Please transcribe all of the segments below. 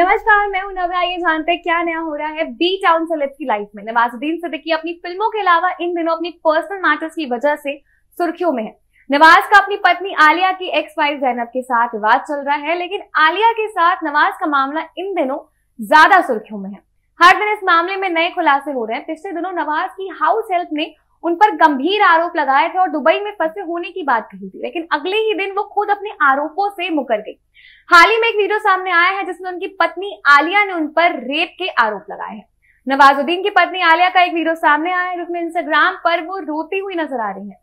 नमस्कार मैं नवरा ये जानते हैं क्या नया हो रहा है बी टाउन सेलेब्स की लाइफ में नवाजुद्दीन सिद्दीकी अपनी फिल्मों के अलावा इन दिनों अपनी पर्सनल मैटर्स की वजह से सुर्खियों में है नवाज का अपनी पत्नी आलिया की एक्स वाइफ जैनब के साथ विवाद चल रहा है लेकिन आलिया के साथ नवाज का मामला इन दिनों ज्यादा सुर्खियों में है हर दिन इस मामले में नए खुलासे हो रहे हैं पिछले दिनों नवाज की हाउस हेल्प ने उन पर गंभीर आरोप लगाए थे और दुबई में फंसे होने की बात कही थी लेकिन अगले ही दिन वो खुद अपने आरोपों से मुकर गई हाल ही में एक वीडियो सामने आया है जिसमें उनकी पत्नी आलिया ने उन पर रेप के आरोप लगाए हैं नवाजुद्दीन की पत्नी आलिया का एक वीडियो सामने आया है जिसमें इंस्टाग्राम पर वो रोती हुई नजर आ रही है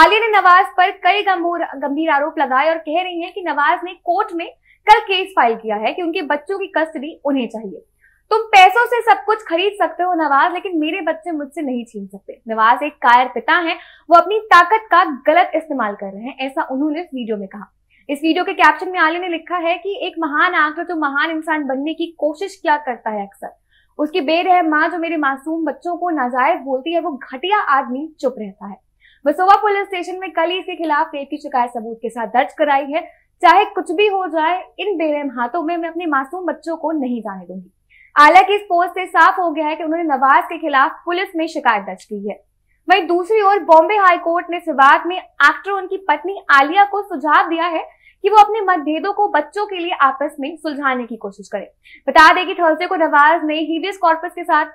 आलिया ने नवाज पर कई गंभीर गंभीर आरोप लगाए और कह रही है कि नवाज ने कोर्ट में कल केस फाइल किया है कि उनके बच्चों की कस्टडी उन्हें चाहिए तुम पैसों से सब कुछ खरीद सकते हो नवाज लेकिन मेरे बच्चे मुझसे नहीं छीन सकते नवाज एक कायर पिता हैं वो अपनी ताकत का गलत इस्तेमाल कर रहे हैं ऐसा उन्होंने इस वीडियो में कहा इस वीडियो के कैप्शन में आलिया ने लिखा है कि एक महान आंकड़ा जो तो महान इंसान बनने की कोशिश क्या करता है अक्सर उसकी बेरह माँ जो मेरे मासूम बच्चों को नाजायज बोलती है वो घटिया आदमी चुप रहता है बसोवा पुलिस स्टेशन में कल इसके खिलाफ रेप की शिकायत सबूत के साथ दर्ज कराई है चाहे कुछ भी हो जाए इन बेरहम हाथों में मैं अपने मासूम बच्चों को नहीं जाने दूंगी आला की इस पोस्ट से साफ हो गया है कि उन्होंने नवाज के खिलाफ पुलिस में शिकायत दर्ज की है वहीं दूसरी ओर बॉम्बे हाईकोर्ट ने इस विवाद में एक्टर उनकी पत्नी आलिया को सुझाव दिया है कि वो अपने मतभेदों को बच्चों के लिए आपस में सुलझाने की कोशिश करें बता दें कि थर्सडे को नवाज ने हीवियस कॉर्पस के साथ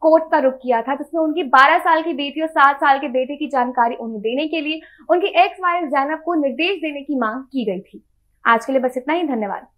कोर्ट का रुख किया था जिसमें उनकी 12 साल की बेटी और 7 साल के बेटे की जानकारी उन्हें देने के लिए उनकी एक्स वाइफ जैनब को निर्देश देने की मांग की गई थी आज के लिए बस इतना ही धन्यवाद